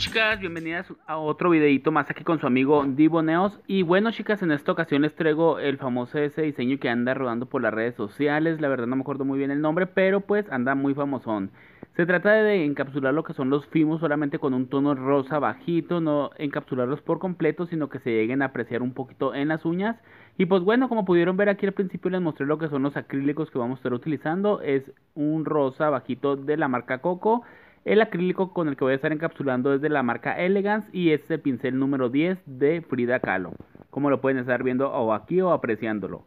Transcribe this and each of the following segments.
chicas, bienvenidas a otro videito más aquí con su amigo Neos. Y bueno chicas, en esta ocasión les traigo el famoso ese diseño que anda rodando por las redes sociales La verdad no me acuerdo muy bien el nombre, pero pues anda muy famosón Se trata de encapsular lo que son los fimos solamente con un tono rosa bajito No encapsularlos por completo, sino que se lleguen a apreciar un poquito en las uñas Y pues bueno, como pudieron ver aquí al principio les mostré lo que son los acrílicos que vamos a estar utilizando Es un rosa bajito de la marca Coco el acrílico con el que voy a estar encapsulando es de la marca Elegance y es pincel número 10 de Frida Kahlo, como lo pueden estar viendo o aquí o apreciándolo.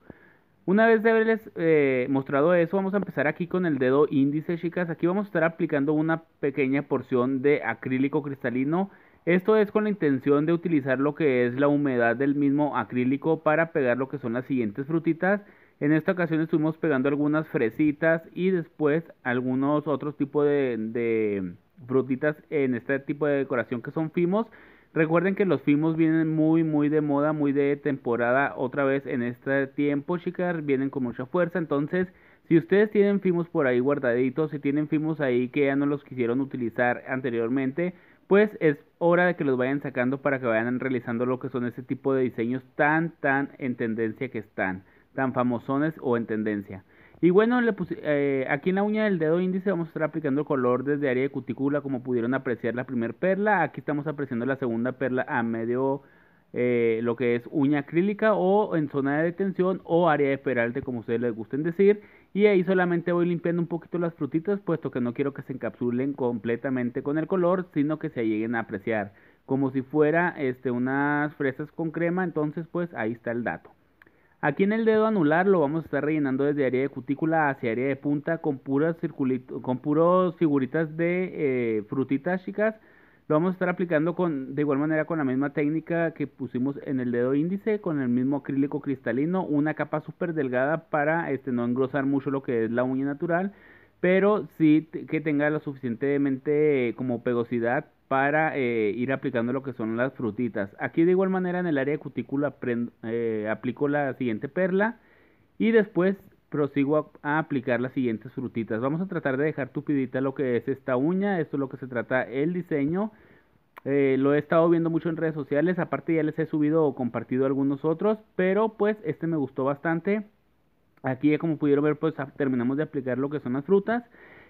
Una vez de haberles eh, mostrado eso, vamos a empezar aquí con el dedo índice, chicas. Aquí vamos a estar aplicando una pequeña porción de acrílico cristalino. Esto es con la intención de utilizar lo que es la humedad del mismo acrílico para pegar lo que son las siguientes frutitas en esta ocasión estuvimos pegando algunas fresitas y después algunos otros tipos de, frutitas en este tipo de decoración que son fimos. Recuerden que los fimos vienen muy muy de moda, muy de temporada otra vez en este tiempo, chicas, vienen con mucha fuerza, entonces si ustedes tienen fimos por ahí guardaditos, si tienen fimos ahí que ya no los quisieron utilizar anteriormente, pues es hora de que los vayan sacando para que vayan realizando lo que son ese tipo de diseños tan tan en tendencia que están tan famosones o en tendencia. Y bueno, le puse, eh, aquí en la uña del dedo índice vamos a estar aplicando color desde área de cutícula como pudieron apreciar la primera perla. Aquí estamos apreciando la segunda perla a medio eh, lo que es uña acrílica o en zona de detención o área de peralte como ustedes les gusten decir. Y ahí solamente voy limpiando un poquito las frutitas puesto que no quiero que se encapsulen completamente con el color sino que se lleguen a apreciar. Como si fuera este, unas fresas con crema, entonces pues ahí está el dato. Aquí en el dedo anular lo vamos a estar rellenando desde área de cutícula hacia área de punta con puras con puros figuritas de eh, frutitas chicas. Lo vamos a estar aplicando con, de igual manera con la misma técnica que pusimos en el dedo índice, con el mismo acrílico cristalino, una capa súper delgada para este, no engrosar mucho lo que es la uña natural pero sí que tenga lo suficientemente eh, como pegosidad para eh, ir aplicando lo que son las frutitas. Aquí de igual manera en el área de cutícula eh, aplico la siguiente perla y después prosigo a, aplicar las siguientes frutitas. Vamos a tratar de dejar tupidita lo que es esta uña, esto es lo que se trata el diseño. lo he estado viendo mucho en redes sociales, aparte ya les he subido o compartido algunos otros, pero pues este me gustó bastante. Aquí como pudieron ver pues ah, terminamos de aplicar lo que son las frutas.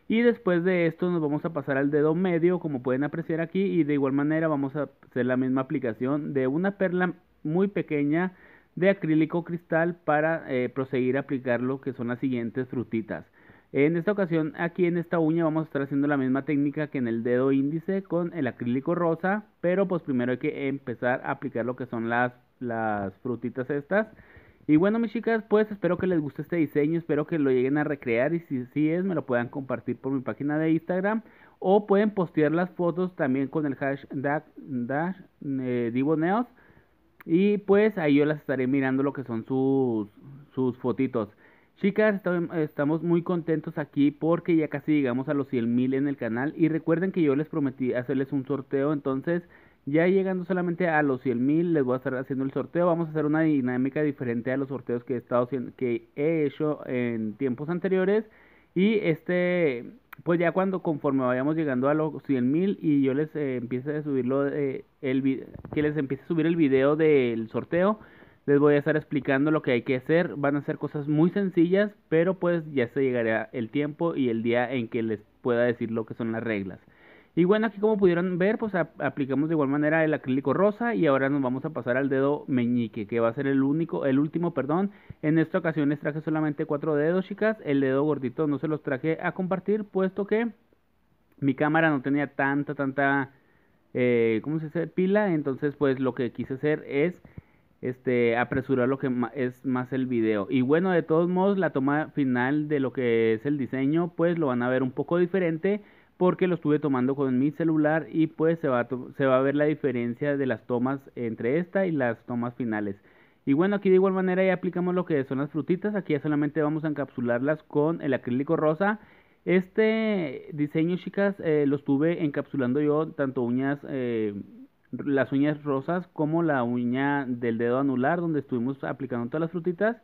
Y después de esto nos vamos a pasar al dedo medio como pueden apreciar aquí y de igual manera vamos a hacer la misma aplicación de una perla muy pequeña de acrílico cristal para eh, proseguir a aplicar lo que son las siguientes frutitas. En esta ocasión aquí en esta uña vamos a estar haciendo la misma técnica que en el dedo índice con el acrílico rosa, pero pues primero hay que empezar a aplicar lo que son las, las frutitas estas. Y bueno, mis chicas, pues espero que les guste este diseño, espero que lo lleguen a recrear y si es, me lo puedan compartir por mi página de Instagram o pueden postear las fotos también con el hashtag dash, eh, y pues ahí yo las estaré mirando lo que son sus, sus fotitos. Chicas, estamos muy contentos aquí porque ya casi llegamos a los 100 mil en el canal y recuerden que yo les prometí hacerles un sorteo, entonces ya llegando solamente a los 100 mil, les voy a estar haciendo el sorteo. Vamos a hacer una dinámica diferente a los sorteos que he, estado, que he hecho en tiempos anteriores. Y este, pues ya cuando conforme vayamos llegando a los 100 mil y yo les eh, empiece a subirlo, el, que les empiece a subir el video del sorteo, les voy a estar explicando lo que hay que hacer. Van a ser cosas muy sencillas, pero pues ya se llegará el tiempo y el día en que les pueda decir lo que son las reglas. Y bueno, aquí como pudieron ver, pues aplicamos de igual manera el acrílico rosa y ahora nos vamos a pasar al dedo meñique, que va a ser el único, el último, perdón. En esta ocasión les traje solamente cuatro dedos, chicas. El dedo gordito no se los traje a compartir, puesto que mi cámara no tenía tanta, tanta, eh, ¿cómo se dice? Pila. Entonces, pues lo que quise hacer es este, apresurar lo que es más el video. Y bueno, de todos modos, la toma final de lo que es el diseño, pues lo van a ver un poco diferente porque lo estuve tomando con mi celular y pues se va, a se va a ver la diferencia de las tomas entre esta y las tomas finales. Y bueno, aquí de igual manera ya aplicamos lo que son las frutitas, aquí ya solamente vamos a encapsularlas con el acrílico rosa. Este diseño, chicas, eh, lo estuve encapsulando yo tanto uñas, eh, las uñas rosas como la uña del dedo anular, donde estuvimos aplicando todas las frutitas,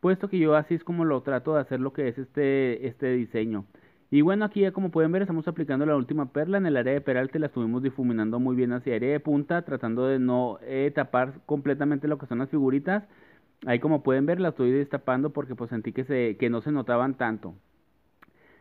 puesto que yo así es como lo trato de hacer lo que es este, este diseño. Y bueno, aquí ya como pueden ver estamos aplicando la última perla en el área de peralte, la estuvimos difuminando muy bien hacia área de punta, tratando de no eh, tapar completamente lo que son las figuritas. Ahí como pueden ver la estoy destapando porque pues sentí que, se, que no se notaban tanto.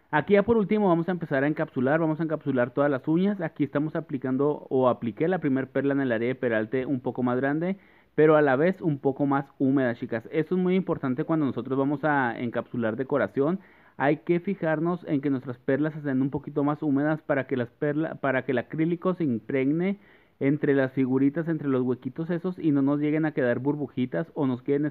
Aquí ya por último vamos a empezar a encapsular, vamos a encapsular todas las uñas. Aquí estamos aplicando o apliqué la primera perla en el área de peralte un poco más grande, pero a la vez un poco más húmeda chicas. eso es muy importante cuando nosotros vamos a encapsular decoración hay que fijarnos en que nuestras perlas estén un poquito más húmedas para que el acrílico se impregne entre las figuritas, entre los huequitos esos y no nos lleguen a quedar burbujitas o nos queden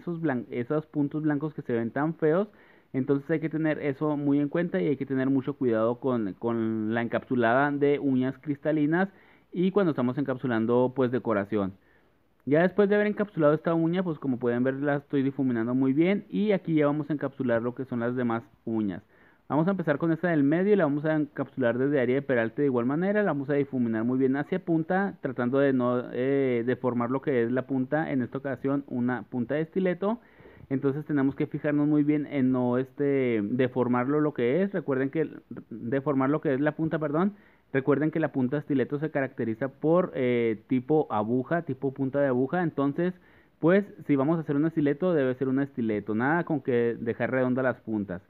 esos, puntos blancos que se ven tan feos. Entonces hay que tener eso muy en cuenta y hay que tener mucho cuidado con, con la encapsulada de uñas cristalinas y cuando estamos encapsulando pues decoración. Ya después de haber encapsulado esta uña, pues como pueden ver la estoy difuminando muy bien y aquí ya vamos a encapsular lo que son las demás uñas. Vamos a empezar con esta del medio y la vamos a encapsular desde área de peralte de igual manera, la vamos a difuminar muy bien hacia punta, tratando de no eh, deformar lo que es la punta, en esta ocasión una punta de estileto. Entonces tenemos que fijarnos muy bien en no este deformarlo lo que es. Recuerden que deformar lo que es la punta, perdón, Recuerden que la punta estileto se caracteriza por eh, tipo aguja, tipo punta de aguja. Entonces, pues si vamos a hacer un estileto, debe ser un estileto. Nada con que dejar redonda las puntas.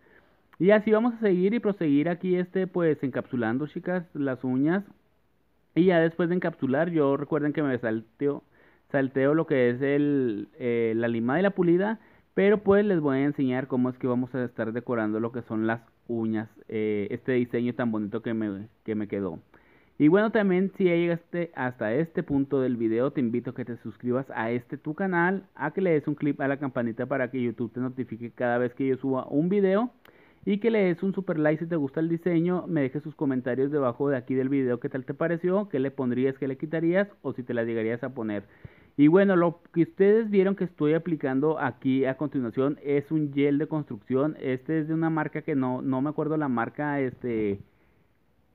Y así vamos a seguir y proseguir aquí este, pues encapsulando, chicas, las uñas. Y ya después de encapsular, yo recuerden que me salteo, salteo lo que es el, eh, la limada y la pulida pero pues les voy a enseñar cómo es que vamos a estar decorando lo que son las uñas. Eh, este diseño tan bonito que me, que me quedó. Y bueno, también si llegaste hasta este punto del video, te invito a que te suscribas a este tu canal, a que le des un clip a la campanita para que YouTube te notifique cada vez que yo suba un video y que le des un super like si te gusta el diseño, me dejes sus comentarios debajo de aquí del video, qué tal te pareció, qué le pondrías, qué le quitarías o si te la llegarías a poner. Y bueno, lo que ustedes vieron que estoy aplicando aquí a continuación es un gel de construcción. Este es de una marca que no, no me acuerdo la marca este,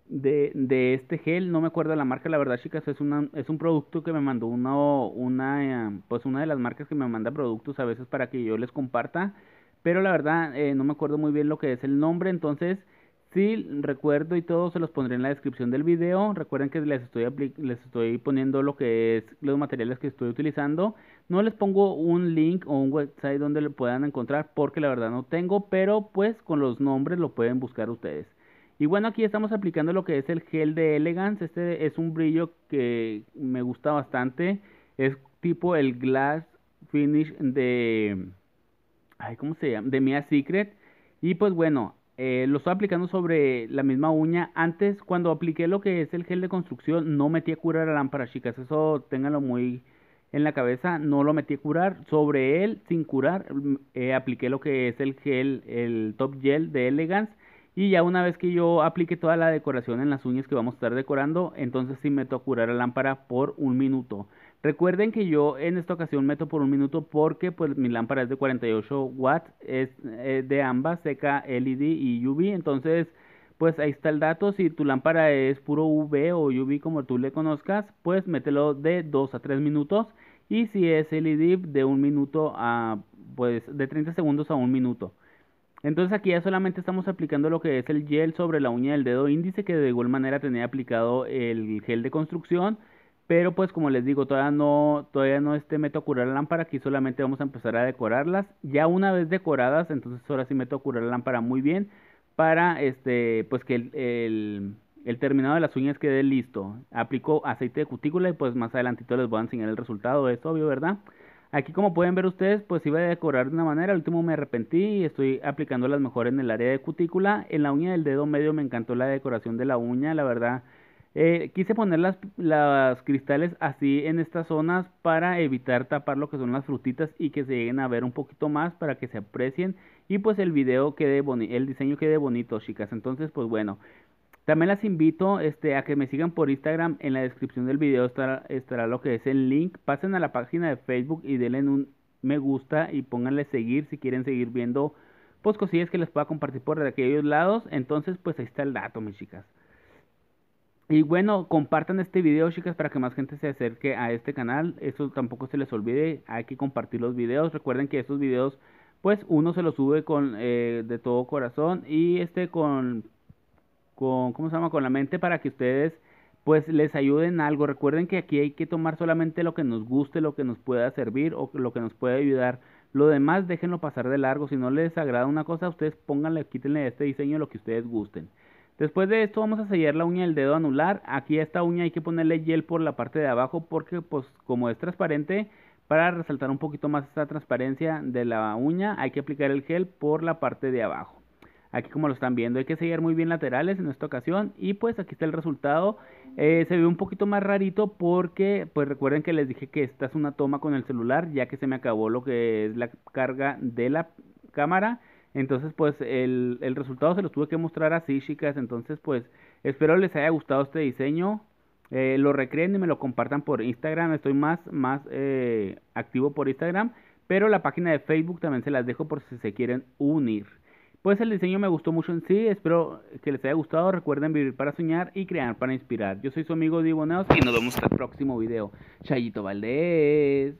de, de este gel, no me acuerdo la marca. La verdad, chicas, es, una, es un producto que me mandó una, una, pues una de las marcas que me manda productos a veces para que yo les comparta. Pero la verdad, eh, no me acuerdo muy bien lo que es el nombre. Entonces, Sí, recuerdo y todo se los pondré en la descripción del video. Recuerden que les estoy, les estoy poniendo lo que es los materiales que estoy utilizando. No les pongo un link o un website donde lo puedan encontrar porque la verdad no tengo, pero pues con los nombres lo pueden buscar ustedes. Y bueno, aquí estamos aplicando lo que es el gel de Elegance. Este es un brillo que me gusta bastante. Es tipo el glass finish de... Ay, ¿cómo se llama? De Mia Secret. Y pues bueno, eh, lo estoy aplicando sobre la misma uña. Antes, cuando apliqué lo que es el gel de construcción, no metí a curar a lámpara chicas. Eso ténganlo muy en la cabeza. No lo metí a curar. Sobre él, sin curar, mm, eh, apliqué lo que es el gel, el top gel de Elegance. Y ya una vez que yo aplique toda la decoración en las uñas que vamos a estar decorando, entonces sí meto a curar a lámpara por un minuto. Recuerden que yo en esta ocasión meto por un minuto porque pues mi lámpara es de 48 watts, es eh, de ambas, seca LED y UV, entonces pues ahí está el dato, si tu lámpara es puro UV o UV como tú le conozcas, pues mételo de 2 a 3 minutos y si es LED de un minuto a pues de 30 segundos a un minuto. Entonces aquí ya solamente estamos aplicando lo que es el gel sobre la uña del dedo índice que de igual manera tenía aplicado el gel de construcción pero pues como les digo, todavía no, todavía no este meto a curar la lámpara, aquí solamente vamos a empezar a decorarlas. Ya una vez decoradas, entonces ahora sí meto a curar la lámpara muy bien para este pues que el, terminado de las uñas quede listo. Aplico aceite de cutícula y pues más adelantito les voy a enseñar el resultado, es obvio, ¿verdad? Aquí como pueden ver ustedes, pues iba a decorar de una manera, al último me arrepentí y estoy aplicando las mejor en el área de cutícula. En la uña del dedo medio me encantó la decoración de la uña, la verdad eh, quise poner las, cristales así en estas zonas para evitar tapar lo que son las frutitas y que se lleguen a ver un poquito más para que se aprecien y pues el video quede bonito, el diseño quede bonito chicas. Entonces pues bueno, también las invito este, a que me sigan por Instagram, en la descripción del video estará, estará lo que es el link. Pasen a la página de Facebook y denle un me gusta y pónganle seguir si quieren seguir viendo pues cosillas que les pueda compartir por aquellos lados. Entonces pues ahí está el dato mis chicas. Y bueno, compartan este video, chicas, para que más gente se acerque a este canal. Eso tampoco se les olvide, hay que compartir los videos. Recuerden que estos videos, pues uno se los sube con eh, de todo corazón y este con, con, ¿cómo se llama? Con la mente para que ustedes, pues les ayuden algo. Recuerden que aquí hay que tomar solamente lo que nos guste, lo que nos pueda servir o lo que nos pueda ayudar. Lo demás déjenlo pasar de largo. Si no les agrada una cosa, ustedes pónganle, quítenle este diseño lo que ustedes gusten. Después de esto vamos a sellar la uña del dedo anular. Aquí a esta uña hay que ponerle gel por la parte de abajo porque pues como es transparente, para resaltar un poquito más esta transparencia de la uña hay que aplicar el gel por la parte de abajo. Aquí como lo están viendo hay que sellar muy bien laterales en esta ocasión y pues aquí está el resultado. Eh, se ve un poquito más rarito porque pues recuerden que les dije que esta es una toma con el celular ya que se me acabó lo que es la carga de la cámara entonces, pues el, resultado se los tuve que mostrar así, chicas. Entonces, pues espero les haya gustado este diseño. Eh, lo recreen y me lo compartan por Instagram. Estoy más, más eh, activo por Instagram. Pero la página de Facebook también se las dejo por si se quieren unir. Pues el diseño me gustó mucho en sí. Espero que les haya gustado. Recuerden vivir para soñar y crear para inspirar. Yo soy su amigo Divo y nos vemos en el próximo video. Chayito Valdés.